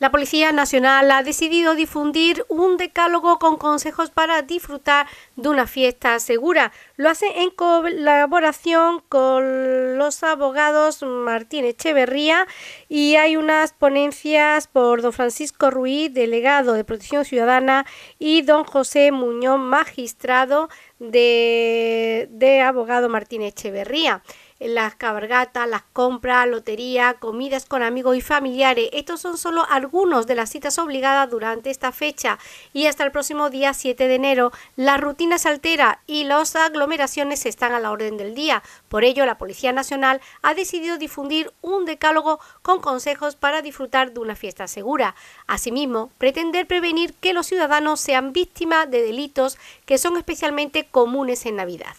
La Policía Nacional ha decidido difundir un decálogo con consejos para disfrutar de una fiesta segura. Lo hace en colaboración con los abogados Martín Echeverría y hay unas ponencias por don Francisco Ruiz, delegado de Protección Ciudadana, y don José Muñoz, magistrado de, de abogado Martín Echeverría las cabargatas, las compras, lotería, comidas con amigos y familiares. Estos son solo algunos de las citas obligadas durante esta fecha y hasta el próximo día 7 de enero la rutina se altera y las aglomeraciones están a la orden del día. Por ello, la Policía Nacional ha decidido difundir un decálogo con consejos para disfrutar de una fiesta segura. Asimismo, pretender prevenir que los ciudadanos sean víctimas de delitos que son especialmente comunes en Navidad.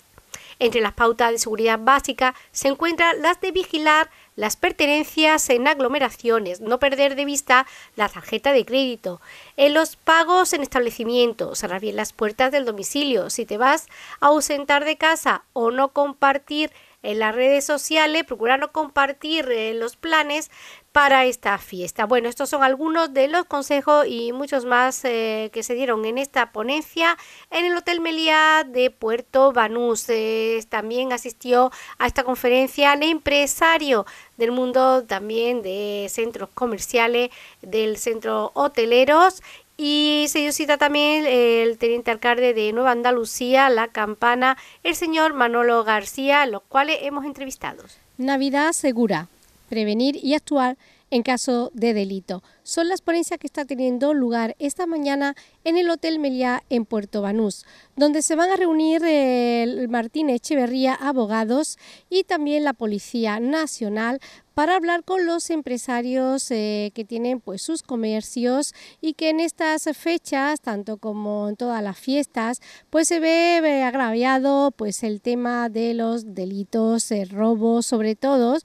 Entre las pautas de seguridad básica se encuentran las de vigilar las pertenencias en aglomeraciones, no perder de vista la tarjeta de crédito, en los pagos en establecimientos, cerrar bien las puertas del domicilio, si te vas a ausentar de casa o no compartir en las redes sociales, procurando compartir eh, los planes para esta fiesta. Bueno, estos son algunos de los consejos y muchos más eh, que se dieron en esta ponencia en el Hotel Meliá de Puerto Banús. Eh, también asistió a esta conferencia el empresario del mundo también de centros comerciales, del centro hoteleros y se dio cita también el teniente alcalde de Nueva Andalucía, La Campana, el señor Manolo García, los cuales hemos entrevistado. Navidad segura, prevenir y actuar en caso de delito son las ponencias que está teniendo lugar esta mañana en el Hotel Meliá en Puerto Banús, donde se van a reunir eh, el Martín Echeverría, abogados y también la Policía Nacional para hablar con los empresarios eh, que tienen pues sus comercios y que en estas fechas, tanto como en todas las fiestas, pues se ve agraviado pues el tema de los delitos, eh, robos sobre todo,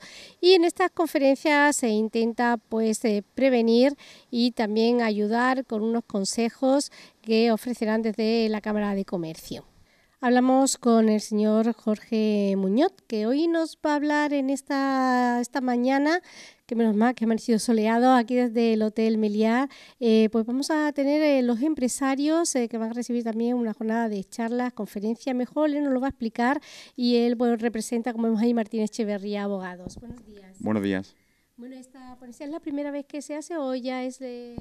y en estas conferencias se intenta pues prevenir y también ayudar con unos consejos que ofrecerán desde la Cámara de Comercio. Hablamos con el señor Jorge Muñoz, que hoy nos va a hablar en esta, esta mañana, que menos mal que ha amanecido soleado aquí desde el Hotel Meliá. Eh, pues vamos a tener eh, los empresarios eh, que van a recibir también una jornada de charlas, conferencias. Mejor él nos lo va a explicar y él pues, representa, como vemos ahí, Martín Echeverría Abogados. Buenos días. Buenos días. Bueno, esta ponencia es la primera vez que se hace o ya es de...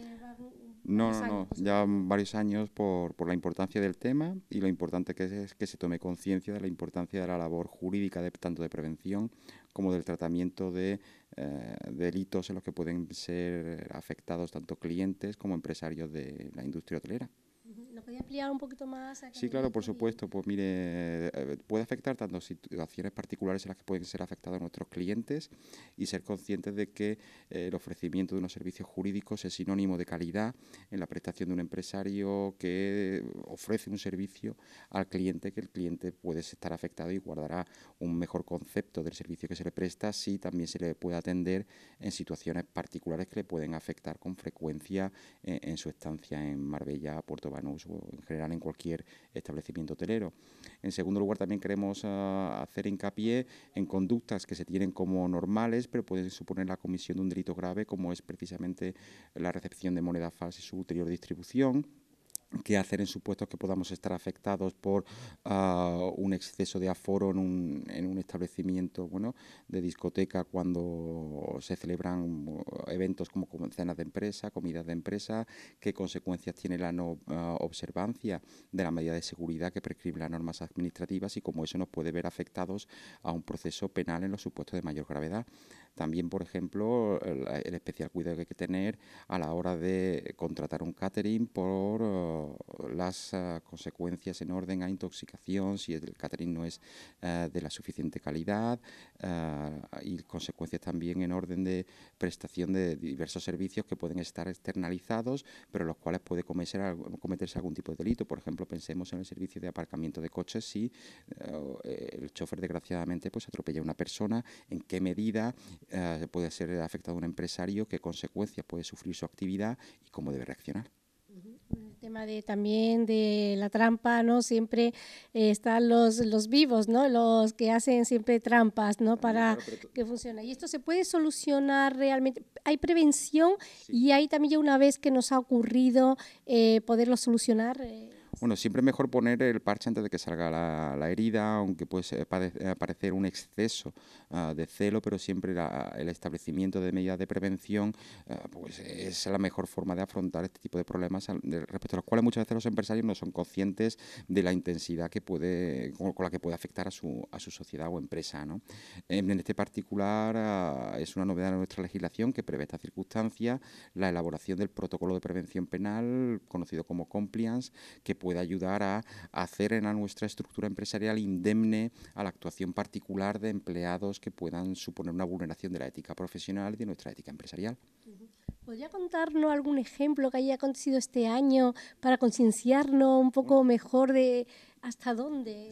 No, no, no, ya varios años por, por, la importancia del tema y lo importante que es, que se tome conciencia de la importancia de la labor jurídica, tanto de prevención como del tratamiento de eh, delitos en los que pueden ser afectados tanto clientes como empresarios de la industria hotelera ampliar un poquito más? sí, claro, por supuesto. Pues mire, eh, puede afectar tanto situaciones particulares en las que pueden ser afectados nuestros clientes y ser conscientes de que eh, el ofrecimiento de unos servicios jurídicos es sinónimo de calidad en la prestación de un empresario que ofrece un servicio al cliente, que el cliente puede estar afectado y guardará un mejor concepto del servicio que se le presta si también se le puede atender en situaciones particulares que le pueden afectar con frecuencia eh, en, su estancia en Marbella, Puerto Banús en general en cualquier establecimiento hotelero. En segundo lugar, también queremos ah, hacer hincapié en conductas que se tienen como normales, pero pueden suponer la comisión de un delito grave, como es precisamente la recepción de moneda falsa y su ulterior distribución qué hacer en supuestos que podamos estar afectados por ah, un exceso de aforo en un, establecimiento bueno, de discoteca cuando se celebran ah, eventos como cenas de empresa, comidas de empresa, qué consecuencias tiene la no ah, observancia de la medida de seguridad que prescriben las normas administrativas y cómo eso nos puede ver afectados a un proceso penal en los supuestos de mayor gravedad. También, por ejemplo, el, especial cuidado que hay que tener a la hora de contratar un catering por las eh, consecuencias en orden a intoxicación, si el catering no es eh, de la suficiente calidad, eh, y consecuencias también en orden de prestación de diversos servicios que pueden estar externalizados, pero los cuales puede cometerse, cometerse algún tipo de delito. Por ejemplo, pensemos en el servicio de aparcamiento de coches, si el chofer desgraciadamente pues, atropella a una persona, en qué medida puede ser afectado un empresario, qué consecuencias puede sufrir su actividad y cómo debe reaccionar tema de también de la trampa, ¿no? Siempre eh, están los, los vivos, ¿no? Los que hacen siempre trampas, ¿no? Para que funcione. Y esto se puede solucionar realmente. Hay prevención y hay también ya una vez que nos ha ocurrido eh, poderlo solucionar. Eh, bueno, siempre es mejor poner el parche antes de que salga la, la herida, aunque puede eh, parecer un exceso ah, de celo, pero siempre la, el establecimiento de medidas de prevención ah, pues es la mejor forma de afrontar este tipo de problemas respecto a los cuales muchas veces los empresarios no son conscientes de la intensidad que puede, con, la que puede afectar a su, a su sociedad o empresa. ¿no? En, este particular ah, es una novedad en nuestra legislación que prevé esta circunstancia, la elaboración del protocolo de prevención penal, conocido como compliance, que puede ayudar a hacer en nuestra estructura empresarial indemne a la actuación particular de empleados que puedan suponer una vulneración de la ética profesional y de nuestra ética empresarial. ¿Podría contarnos algún ejemplo que haya acontecido este año para concienciarnos un poco mejor de, ¿Hasta dónde?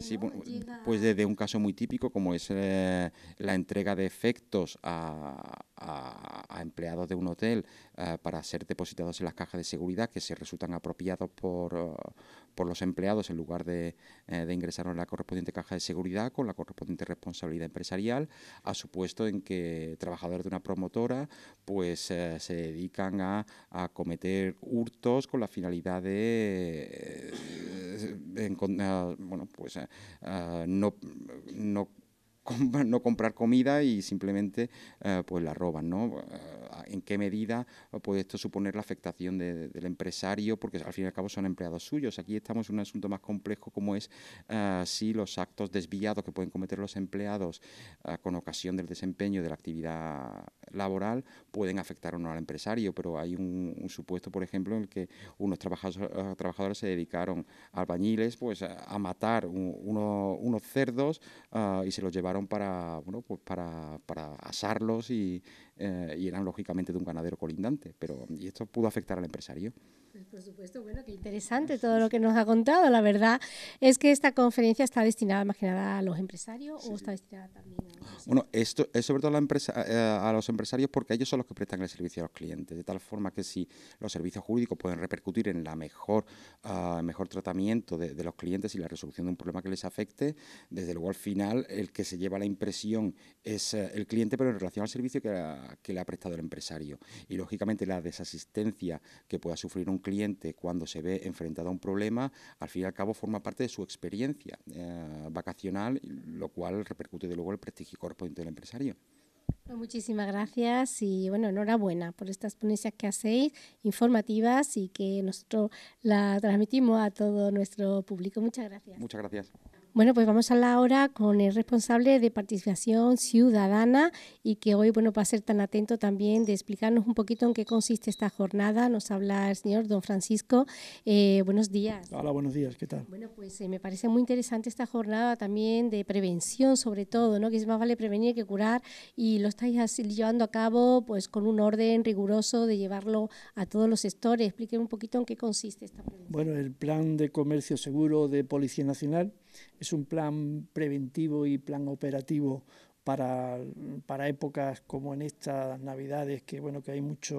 Pues desde un caso muy típico como es eh, la entrega de efectos a, empleados de un hotel eh, para ser depositados en las cajas de seguridad que se resultan apropiados por, por los empleados en lugar de, eh, ingresar de en la correspondiente caja de seguridad con la correspondiente responsabilidad empresarial, a supuesto en que trabajadores de una promotora pues se dedican a, a, cometer hurtos con la finalidad de bueno, pues eh, ah, no, no no comprar comida y simplemente eh, pues la roban, ¿no? Ah, en qué medida puede esto suponer la afectación del empresario, porque al fin y al cabo son empleados suyos. Aquí estamos en un asunto más complejo como es ah, si los actos desviados que pueden cometer los empleados ah, con ocasión del desempeño de la actividad laboral pueden afectar o no al empresario, pero hay un, supuesto, por ejemplo, en el que unos trabajadores, ah, trabajadores se dedicaron albañiles pues, a, matar unos cerdos y se los llevaron para, bueno, pues para, para asarlos y, eh, y eran de un ganadero colindante, pero y esto pudo afectar al empresario. Pues, por supuesto, bueno, qué interesante todo lo que nos ha contado. La verdad es que esta conferencia está destinada más que nada a los empresarios o está destinada también a... Los bueno, esto es sobre todo a, la empresa, eh, a, los empresarios porque ellos son los que prestan el servicio a los clientes, de tal forma que si los servicios jurídicos pueden repercutir en la mejor, ah, mejor tratamiento de, los clientes y la resolución de un problema que les afecte, desde luego al final el que se lleva la impresión es eh, el cliente, pero en relación al servicio que, que le ha prestado el empresario. Y lógicamente la desasistencia que pueda sufrir un cliente cuando se ve enfrentado a un problema, al fin y al cabo forma parte de su experiencia eh, vacacional, lo cual repercute de luego el prestigio corporativo del empresario. Pues muchísimas gracias y bueno, enhorabuena por estas ponencias que hacéis, informativas y que nosotros la transmitimos a todo nuestro público. Muchas gracias. Muchas gracias. Bueno, pues vamos a la hora con el responsable de participación ciudadana y que hoy, bueno, va a ser tan atento también de explicarnos un poquito en qué consiste esta jornada. Nos habla el señor don Francisco. Eh, buenos días. Hola, buenos días, ¿qué tal? Bueno, pues eh, me parece muy interesante esta jornada también de prevención, sobre todo, ¿no? Que es más vale prevenir que curar y lo estáis así llevando a cabo pues con un orden riguroso de llevarlo a todos los sectores. Explíqueme un poquito en qué consiste esta jornada. Bueno, el plan de comercio seguro de Policía Nacional es un plan preventivo y plan operativo para, épocas como en estas navidades, que bueno, que hay mucha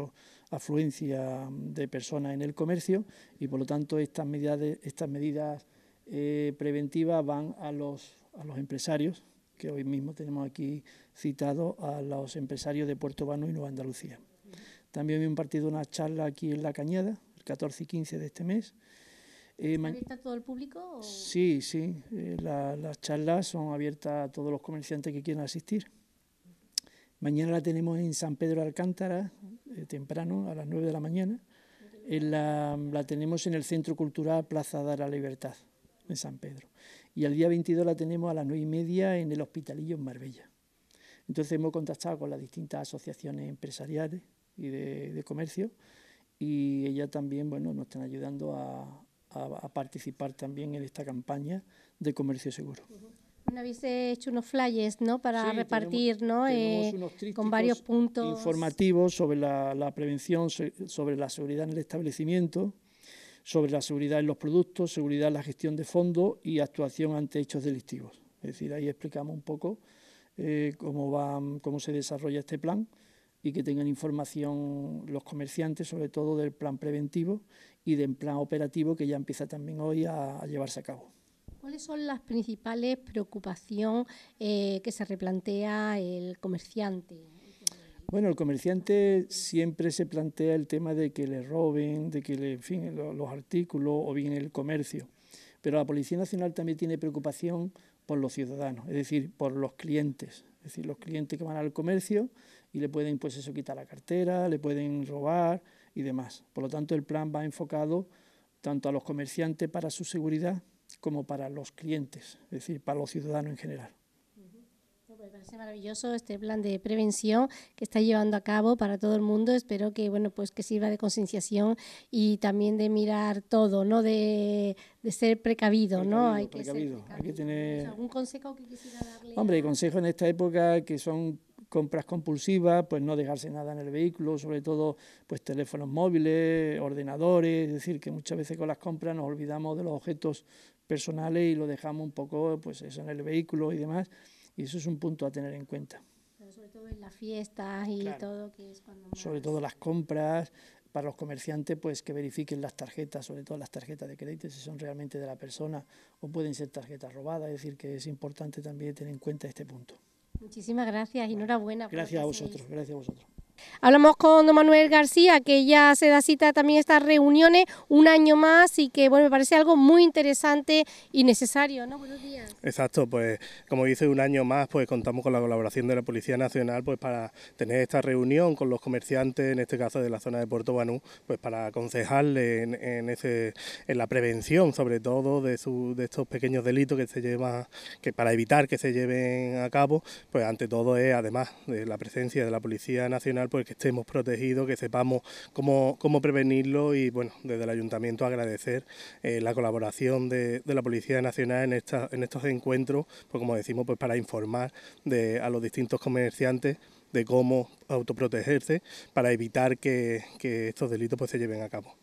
afluencia de personas en el comercio y por lo tanto estas medidas, eh, preventivas van a los, empresarios, que hoy mismo tenemos aquí citado a los empresarios de Puerto Vano y Nueva Andalucía. También he impartido una charla aquí en La Cañada, el 14 y 15 de este mes, eh, a todo el público? Sí, sí. Eh, las charlas son abiertas a todos los comerciantes que quieran asistir. Mañana la tenemos en San Pedro Alcántara, eh, temprano, a las 9 de la mañana. En la, la, tenemos en el Centro Cultural Plaza de la Libertad, en San Pedro. Y el día 22 la tenemos a las 9 y media en el Hospitalillo en Marbella. Entonces hemos contactado con las distintas asociaciones empresariales y de, de comercio y ellas también bueno, nos están ayudando a, a, participar también en esta campaña de comercio seguro. hecho unos flyers, ¿no? Para repartir, ¿no? Eh, con varios puntos informativos sobre la, prevención, sobre la seguridad en el establecimiento, sobre la seguridad en los productos, seguridad en la gestión de fondos y actuación ante hechos delictivos. Es decir, ahí explicamos un poco eh, cómo va, cómo se desarrolla este plan y que tengan información los comerciantes, sobre todo del plan preventivo y del plan operativo que ya empieza también hoy a, llevarse a cabo. ¿Cuáles son las principales preocupaciones eh, que se replantea el comerciante? Bueno, el comerciante siempre se plantea el tema de que le roben, de que le, en fin, los artículos o bien el comercio. Pero la Policía Nacional también tiene preocupación por los ciudadanos, es decir, por los clientes. Es decir, los clientes que van al comercio y le pueden, pues eso, quitar la cartera, le pueden robar y demás. Por lo tanto, el plan va enfocado tanto a los comerciantes para su seguridad como para los clientes, es decir, para los ciudadanos en general me parece maravilloso este plan de prevención que está llevando a cabo para todo el mundo. Espero que bueno, pues que sirva de concienciación y también de mirar todo, ¿no? De, de ser precavido, ¿no? Hay que, tener... ¿Algún consejo que quisiera darle? Hombre, hay consejo en esta época que son compras compulsivas, pues no dejarse nada en el vehículo, sobre todo pues teléfonos móviles, ordenadores, es decir, que muchas veces con las compras nos olvidamos de los objetos personales y lo dejamos un poco pues en el vehículo y demás. Y eso es un punto a tener en cuenta. sobre todo en las fiestas y todo, que es cuando Sobre todo las compras, para los comerciantes, pues que verifiquen las tarjetas, sobre todo las tarjetas de crédito, si son realmente de la persona o pueden ser tarjetas robadas. Es decir, que es importante también tener en cuenta este punto. Muchísimas gracias y enhorabuena. Gracias a vosotros, gracias a vosotros. Hablamos con don Manuel García, que ya se da cita también estas reuniones un año más y que bueno, me parece algo muy interesante y necesario, ¿no? Buenos días. Exacto, pues como dice, un año más pues contamos con la colaboración de la Policía Nacional pues para tener esta reunión con los comerciantes, en este caso de la zona de Puerto Banú, pues para aconsejarle en, ese, en la prevención sobre todo de, de estos pequeños delitos que se llevan, que para evitar que se lleven a cabo, pues ante todo es además de la presencia de la Policía Nacional pues, que estemos protegidos, que sepamos cómo, cómo prevenirlo y bueno, desde el ayuntamiento agradecer eh, la colaboración de, la Policía Nacional en, esta, en estos encuentros, pues como decimos, pues para informar a los distintos comerciantes de cómo autoprotegerse para evitar que, que estos delitos pues se lleven a cabo.